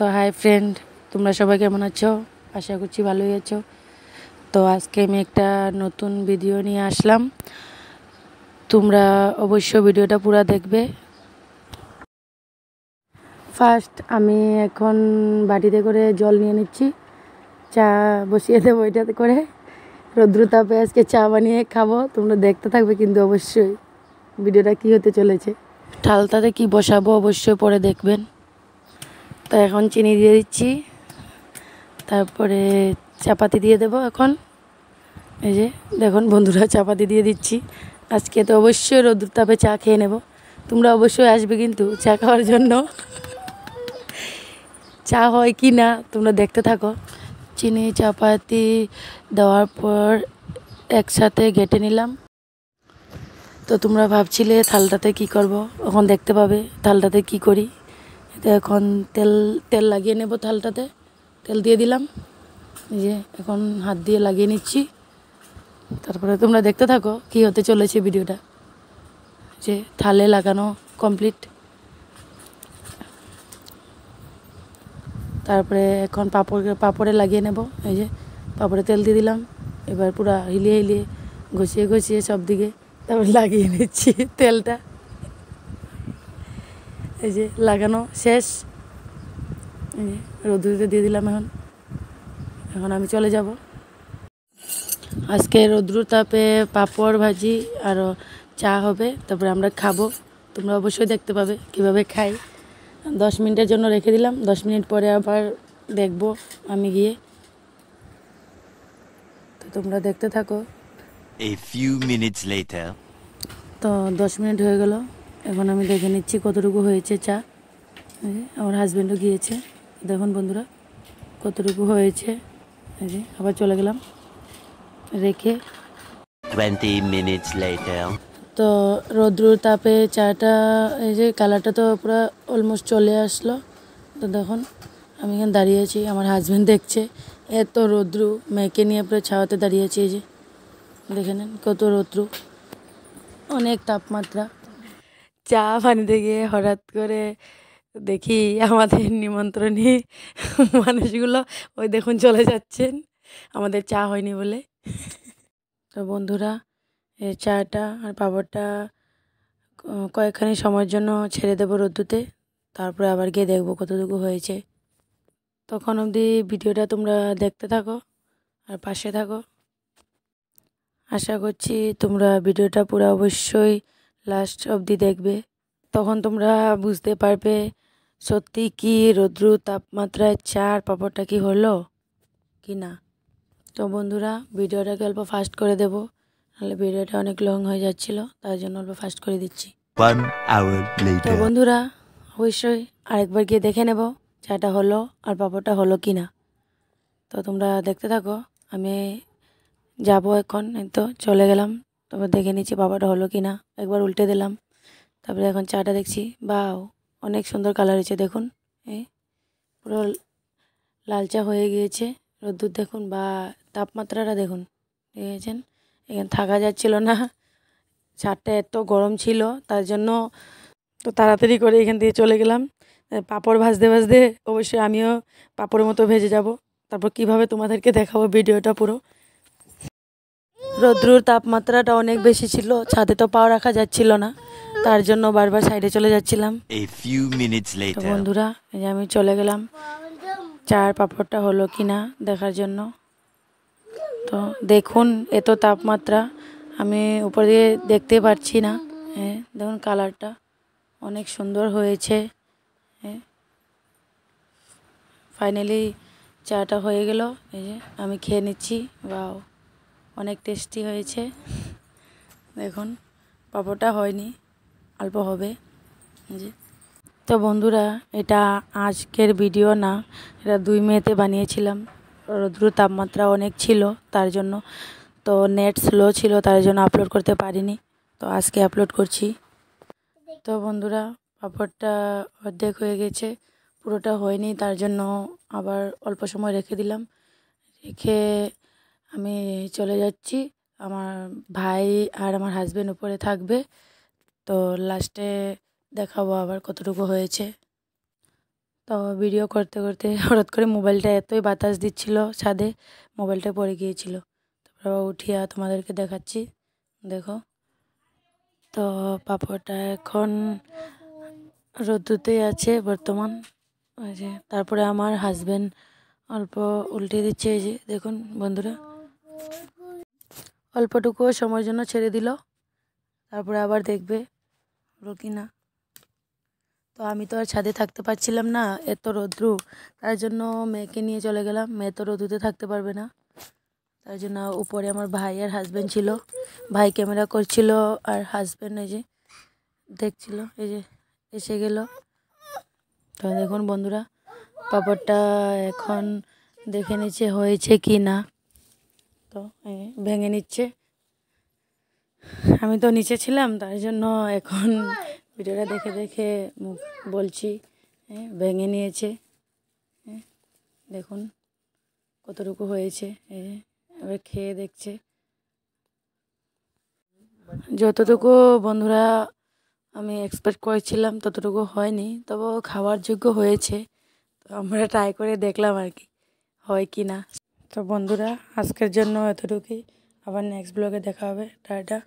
তো hi friend তোমরা সবাই কেমন আছো আশা করছি ভালোই আছো তো আজকে আমি একটা নতুন ভিডিও নিয়ে আসলাম তোমরা অবশ্য ভিডিওটা পুরো দেখবে ফার্স্ট আমি এখন বাটিতে করে জল নিয়ে নিচ্ছি চা বসিয়ে দেবো এটাতে করে রৌদ্রতাপে আজকে চা বানিয়ে খাবো তোমরা দেখতে থাকবে কিন্তু অবশ্যই ভিডিওটা কি হতে চলেছে ঠালতাতে কি বসাবো অবশ্যই পরে দেখবেন তো এখন চিনি দিয়ে দিচ্ছি তারপরে চাপাতি দিয়ে দেব এখন এই যে দেখুন বন্ধুরা চাপাতি দিয়ে দিচ্ছি আজকে তো অবশ্যই রোদ্দুর তাপে চা খেয়ে নেব তোমরা অবশ্যই আসবে কিন্তু চা খাওয়ার জন্য চা হয় কি না তোমরা দেখতে থাকো চিনি চাপাতি দেওয়ার পর একসাথে গেটে নিলাম তো তোমরা ভাবছিলে থালটাতে কি করব এখন দেখতে পাবে থালটাতে কি করি তো এখন তেল তেল লাগিয়ে নেব থালটাতে তেল দিয়ে দিলাম যে এখন হাত দিয়ে লাগিয়ে নিচ্ছি তারপরে তোমরা দেখতে থাকো কি হতে চলেছে ভিডিওটা যে থালে লাগানো কমপ্লিট তারপরে এখন পাপড় পাপড়ে লাগিয়ে নেব এই যে পাপড়ে তেল দিয়ে দিলাম এবার পুরা হিলিয়ে হিলিয়ে ঘষিয়ে ঘষিয়ে সব দিকে তারপর লাগিয়ে নিচ্ছি তেলটা এই যে লাগানো শেষ এই যে রোদ্রুতে দিয়ে দিলাম এখন এখন আমি চলে যাব আজকে রোদ্রুর তাপে পাপড় ভাজি আরও চা হবে তারপরে আমরা খাবো তোমরা অবশ্যই দেখতে পাবে কিভাবে খাই দশ মিনিটের জন্য রেখে দিলাম দশ মিনিট পরে আবার দেখব আমি গিয়ে তো তোমরা দেখতে থাকো তো দশ মিনিট হয়ে গেল এখন আমি দেখে নিচ্ছি কতটুকু হয়েছে চা আমার হাজব্যান্ডও গিয়েছে দেখুন বন্ধুরা কতটুকু হয়েছে আবার চলে গেলাম রেখে তো রৌদ্রুর তাপে চাটা এই যে কালারটা তো পুরো অলমোস্ট চলে আসলো তো দেখুন আমি এখানে দাঁড়িয়ে আছি আমার হাজব্যান্ড দেখছে এত রৌদ্রু মেয়েকে নিয়ে পুরো ছাওয়াতে দাঁড়িয়ে আছি এই যে দেখে নেন কত রৌদ্রু অনেক তাপমাত্রা চা পানিতে গিয়ে হঠাৎ করে দেখি আমাদের নিমন্ত্রণী মানুষগুলো ওই দেখুন চলে যাচ্ছেন আমাদের চা হয়নি বলে তো বন্ধুরা এই চাটা আর পাপড়টা কয়েকখানি সময়ের জন্য ছেড়ে দেবো রোদ্দুতে তারপরে আবার গিয়ে দেখবো কতটুকু হয়েছে তখন অবধি ভিডিওটা তোমরা দেখতে থাকো আর পাশে থাকো আশা করছি তোমরা ভিডিওটা পুরো অবশ্যই লাস্ট অবধি দেখবে তখন তোমরা বুঝতে পারবে সত্যি কি রৌদ্র তাপমাত্রায় চার পাপড়টা কি হলো কি না তো বন্ধুরা ভিডিওটাকে অল্প ফাস্ট করে দেব নাহলে ভিডিওটা অনেক লং হয়ে যাচ্ছিল তার জন্য অল্প ফাস্ট করে দিচ্ছি তো বন্ধুরা অবশ্যই আরেকবার গিয়ে দেখে নেব চাটা হলো আর পাপড়টা হলো কি না তো তোমরা দেখতে থাকো আমি যাব এখন এই তো চলে গেলাম তারপর দেখে নিচ্ছি বাবাটা হলো কি না একবার উল্টে দিলাম তারপরে এখন চাটা দেখছি বা অনেক সুন্দর কালার হয়েছে দেখুন এই পুরো লাল চা হয়ে গিয়েছে রোদ্দুর দেখুন বা তাপমাত্রাটা দেখুন দেখেছেন এখানে থাকা যাচ্ছিল না চাটটা এত গরম ছিল তার জন্য তো তাড়াতাড়ি করে এখান থেকে চলে গেলাম পাপড় ভাজতে ভাজতে অবশ্যই আমিও পাপড়ের মতো ভেজে যাব তারপর কিভাবে তোমাদেরকে দেখাবো ভিডিওটা পুরো রৌদ্রুর তাপমাত্রাটা অনেক বেশি ছিল ছাদে তো পাও রাখা যাচ্ছিল না তার জন্য বারবার সাইডে চলে যাচ্ছিলাম বন্ধুরা এই যে আমি চলে গেলাম চার পাপড়টা হলো কি না দেখার জন্য তো দেখুন এত তাপমাত্রা আমি উপর দিয়ে দেখতে পারছি না হ্যাঁ দেখুন কালারটা অনেক সুন্দর হয়েছে হ্যাঁ ফাইনালি চাটা হয়ে গেল এই যে আমি খেয়ে নিচ্ছি বাও অনেক টেস্টি হয়েছে দেখুন পাপড়টা হয়নি অল্প হবে যে তো বন্ধুরা এটা আজকের ভিডিও না এটা দুই মেয়েতে বানিয়েছিলাম রৌদ্র তাপমাত্রা অনেক ছিল তার জন্য তো নেট স্লো ছিল তার জন্য আপলোড করতে পারিনি তো আজকে আপলোড করছি তো বন্ধুরা পাপড়টা অর্ধেক হয়ে গেছে পুরোটা হয়নি তার জন্য আবার অল্প সময় রেখে দিলাম রেখে আমি চলে যাচ্ছি আমার ভাই আর আমার হাজব্যান্ড উপরে থাকবে তো লাস্টে দেখাবো আবার কতটুকু হয়েছে তো ভিডিও করতে করতে হঠাৎ করে মোবাইলটা এতই বাতাস দিচ্ছিল ছাদে মোবাইলটা পড়ে গিয়েছিল তারপর আবার উঠিয়া তোমাদেরকে দেখাচ্ছি দেখো তো পাপড়টা এখন রোদ্দুতেই আছে বর্তমান তারপরে আমার হাজব্যান্ড অল্প উল্টে দিচ্ছে এই যে দেখুন বন্ধুরা অল্পটুকুও সময়ের জন্য ছেড়ে দিল তারপরে আবার দেখবে হলো কি না তো আমি তো আর ছাদে থাকতে পারছিলাম না এত রৌদ্রু তার জন্য মেয়েকে নিয়ে চলে গেলাম মেয়ে তো রৌদ্রুতে থাকতে পারবে না তার জন্য উপরে আমার ভাই আর হাজব্যান্ড ছিল ভাই ক্যামেরা করছিল আর হাজব্যান্ড এই যে দেখছিল এই যে এসে গেল তো দেখুন বন্ধুরা পাপড়টা এখন দেখে নিচ্ছে হয়েছে কি না তো ভেঙে নিচ্ছে আমি তো নিচে ছিলাম তার জন্য এখন ভিডিওটা দেখে দেখে বলছি ভেঙে নিয়েছে দেখুন কতটুকু হয়েছে এবার খেয়ে দেখছে যতটুকু বন্ধুরা আমি এক্সপেক্ট করেছিলাম ততটুকু হয়নি তবে খাওয়ার যোগ্য হয়েছে তো আমরা ট্রাই করে দেখলাম আর কি হয় কি না তো বন্ধুরা আজকের জন্য এতটুকই আবার নেক্সট ব্লগে দেখা হবে টা টা